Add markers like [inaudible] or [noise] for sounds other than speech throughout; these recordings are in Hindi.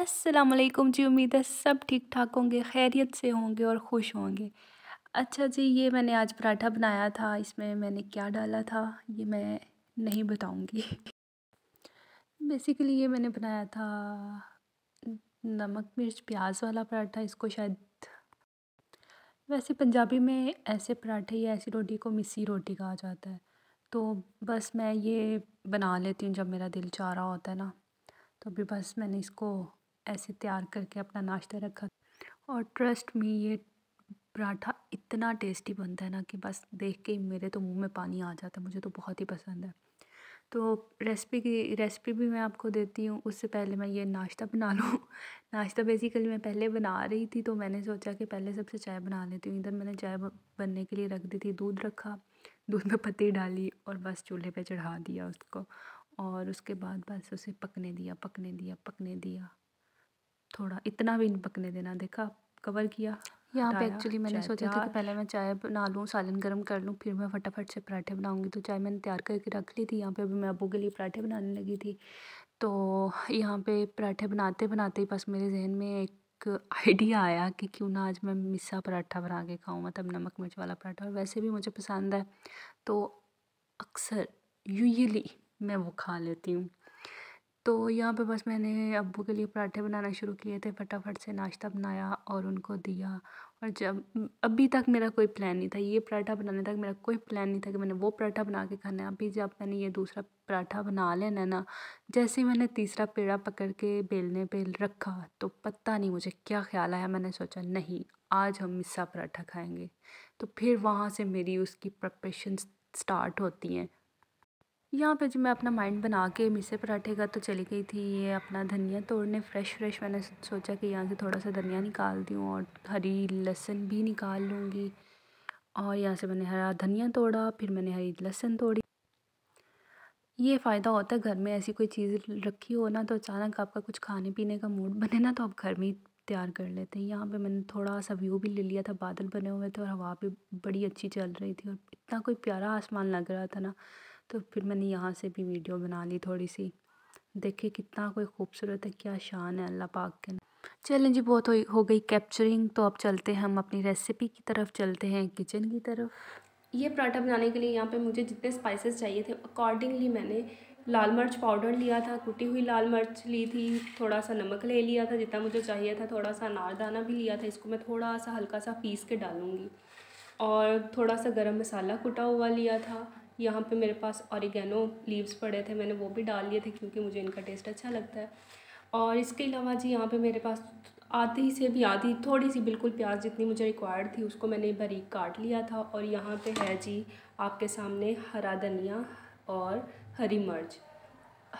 अस्सलाम वालेकुम जी उम्मीद है सब ठीक ठाक होंगे खैरियत से होंगे और खुश होंगे अच्छा जी ये मैंने आज पराठा बनाया था इसमें मैंने क्या डाला था ये मैं नहीं बताऊंगी बेसिकली ये मैंने बनाया था नमक मिर्च प्याज वाला पराठा इसको शायद वैसे पंजाबी में ऐसे पराठे या ऐसी रोटी को मिसी रोटी कहा जाता है तो बस मैं ये बना लेती हूँ जब मेरा दिल चाह रहा होता है ना तो अभी बस मैंने इसको ऐसे तैयार करके अपना नाश्ता रखा और ट्रस्ट में ये पराठा इतना टेस्टी बनता है ना कि बस देख के मेरे तो मुंह में पानी आ जाता है मुझे तो बहुत ही पसंद है तो रेसिपी की रेसिपी भी मैं आपको देती हूँ उससे पहले मैं ये नाश्ता बना लूँ [laughs] नाश्ता बेसिकली मैं पहले बना रही थी तो मैंने सोचा कि पहले सबसे चाय बना लेती हूँ इधर मैंने चाय बनने के लिए रख दी थी दूध रखा दूध में पत्ती डाली और बस चूल्हे पर चढ़ा दिया उसको और उसके बाद बस उसे पकने दिया पकने दिया पकने दिया थोड़ा इतना भी नहीं पकने देना देखा कवर किया यहाँ पे एक्चुअली मैंने सोचा था कि पहले मैं चाय बना लूँ सालन गर्म कर लूँ फिर मैं फटाफट से पराठे बनाऊँगी तो चाय मैंने तैयार करके रख ली थी यहाँ पे अभी मैं अबू के लिए पराठे बनाने लगी थी तो यहाँ पे पराठे बनाते बनाते ही बस मेरे जहन में एक एक आइडिया आया कि क्यों ना आज मैं मिस्सा पराठा बना के खाऊँ मतलब नमक मिर्च वाला पराठा और वैसे भी मुझे पसंद है तो अक्सर यूजली मैं वो खा लेती हूँ तो यहाँ पे बस मैंने अब्बू के लिए पराठे बनाना शुरू किए थे फटाफट से नाश्ता बनाया और उनको दिया और जब अभी तक मेरा कोई प्लान नहीं था ये पराठा बनाने तक मेरा कोई प्लान नहीं था कि मैंने वो पराठा बना के खाना है अभी जब मैंने ये दूसरा पराठा बना लेना ना जैसे मैंने तीसरा पेड़ा पकड़ के बेलने पे रखा तो पता नहीं मुझे क्या ख्याल आया मैंने सोचा नहीं आज हम मिस्सा पराठा खाएंगे तो फिर वहाँ से मेरी उसकी प्रपेशन स्टार्ट होती हैं यहाँ पे जो मैं अपना माइंड बना के मिसे पराठे का तो चली गई थी ये अपना धनिया तोड़ने फ्रेश फ्रेश मैंने सोचा कि यहाँ से थोड़ा सा धनिया निकाल दूँ और हरी लहसुन भी निकाल लूँगी और यहाँ से मैंने हरा धनिया तोड़ा फिर मैंने हरी लहसुन तोड़ी ये फ़ायदा होता है घर में ऐसी कोई चीज़ रखी हो ना तो अचानक आपका कुछ खाने पीने का मूड [laughs] बने ना तो आप घर में ही तैयार कर लेते हैं यहाँ पे मैंने थोड़ा सा व्यू भी ले लिया था बादल बने हुए थे और हवा भी बड़ी अच्छी चल रही थी और इतना कोई प्यारा आसमान लग रहा था ना तो फिर मैंने यहाँ से भी वीडियो बना ली थोड़ी सी देखिए कितना कोई खूबसूरत है क्या शान है अल्लाह पाक के चलें जी बहुत हो, हो गई कैप्चरिंग तो अब चलते हैं हम अपनी रेसिपी की तरफ चलते हैं किचन की तरफ ये पराठा बनाने के लिए यहाँ पे मुझे जितने स्पाइसेस चाहिए थे अकॉर्डिंगली मैंने लाल मिर्च पाउडर लिया था कुटी हुई लाल मिर्च ली थी थोड़ा सा नमक ले लिया था जितना मुझे चाहिए था थोड़ा सा अनारदाना भी लिया था इसको मैं थोड़ा सा हल्का सा पीस के डालूँगी और थोड़ा सा गर्म मसाला कुटा हुआ लिया था यहाँ पे मेरे पास औरिगेनो लीव्स पड़े थे मैंने वो भी डाल लिए थे क्योंकि मुझे इनका टेस्ट अच्छा लगता है और इसके अलावा जी यहाँ पे मेरे पास आधी से भी आधी थोड़ी सी बिल्कुल प्याज जितनी मुझे रिक्वायर्ड थी उसको मैंने बारीक काट लिया था और यहाँ पर है जी आपके सामने हरा धनिया और हरी मिर्च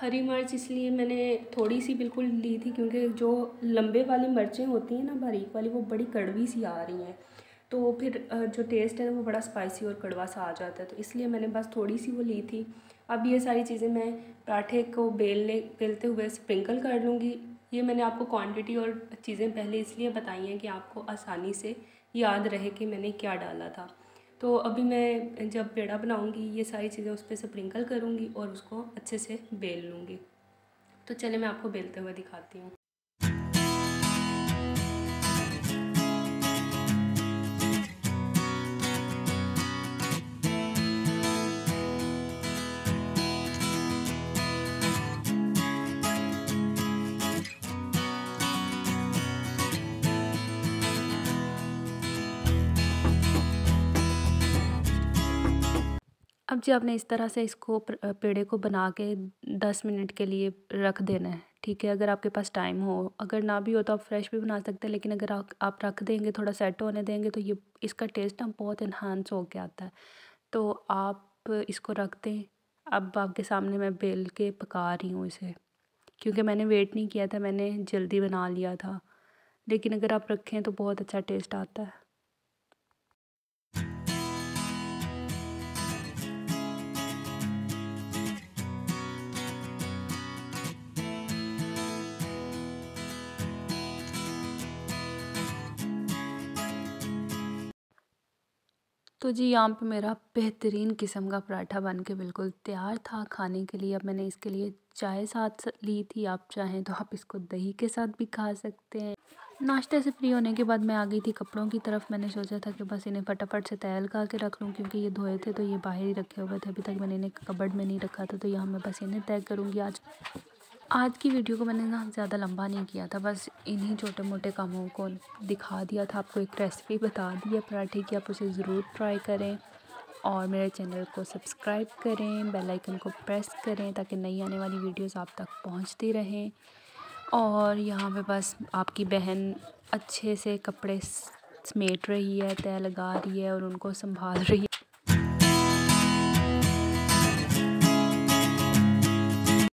हरी मिर्च इसलिए मैंने थोड़ी सी बिल्कुल ली थी क्योंकि जो लंबे वाली मिर्चें होती हैं ना बारीक वाली वो बड़ी कड़वी सी आ रही हैं तो फिर जो टेस्ट है वो बड़ा स्पाइसी और कड़वा सा आ जाता है तो इसलिए मैंने बस थोड़ी सी वो ली थी अब ये सारी चीज़ें मैं पराठे को बेलने बेलते हुए स्प्रिंकल कर लूँगी ये मैंने आपको क्वांटिटी और चीज़ें पहले इसलिए बताई हैं कि आपको आसानी से याद रहे कि मैंने क्या डाला था तो अभी मैं जब पेड़ा बनाऊँगी ये सारी चीज़ें उस पर स्प्रिंकल करूँगी और उसको अच्छे से बेल लूँगी तो चले मैं आपको बेलते हुए दिखाती हूँ अब जी आपने इस तरह से इसको पेड़े को बना के दस मिनट के लिए रख देना है ठीक है अगर आपके पास टाइम हो अगर ना भी हो तो आप फ्रेश भी बना सकते हैं लेकिन अगर आ, आप रख देंगे थोड़ा सेट होने देंगे तो ये इसका टेस्ट ना बहुत इन्हांस हो के आता है तो आप इसको रख दें अब आपके सामने मैं बेल के पका रही हूँ इसे क्योंकि मैंने वेट नहीं किया था मैंने जल्दी बना लिया था लेकिन अगर आप रखें तो बहुत अच्छा टेस्ट आता है तो जी यहाँ पे मेरा बेहतरीन किस्म का पराठा बन के बिल्कुल तैयार था खाने के लिए अब मैंने इसके लिए चाय साथ ली थी आप चाहें तो आप इसको दही के साथ भी खा सकते हैं नाश्ते से फ्री होने के बाद मैं आ गई थी कपड़ों की तरफ मैंने सोचा था कि बस इन्हें फटाफट से तैल का के रख लूँ क्योंकि ये धोए थे तो ये बाहर ही रखे हुए थे अभी तक मैंने इन्हें कबड़ में नहीं रखा था तो यहाँ मैं बस इन्हें तय करूँगी आज आज की वीडियो को मैंने ना ज़्यादा लंबा नहीं किया था बस इन्हीं छोटे मोटे कामों को दिखा दिया था आपको एक रेसिपी बता दी है पराठे की आप उसे ज़रूर ट्राई करें और मेरे चैनल को सब्सक्राइब करें बेल आइकन को प्रेस करें ताकि नई आने वाली वीडियोस आप तक पहुंचती रहें और यहाँ पे बस आपकी बहन अच्छे से कपड़े समेट रही है तय लगा रही है और उनको संभाल रही है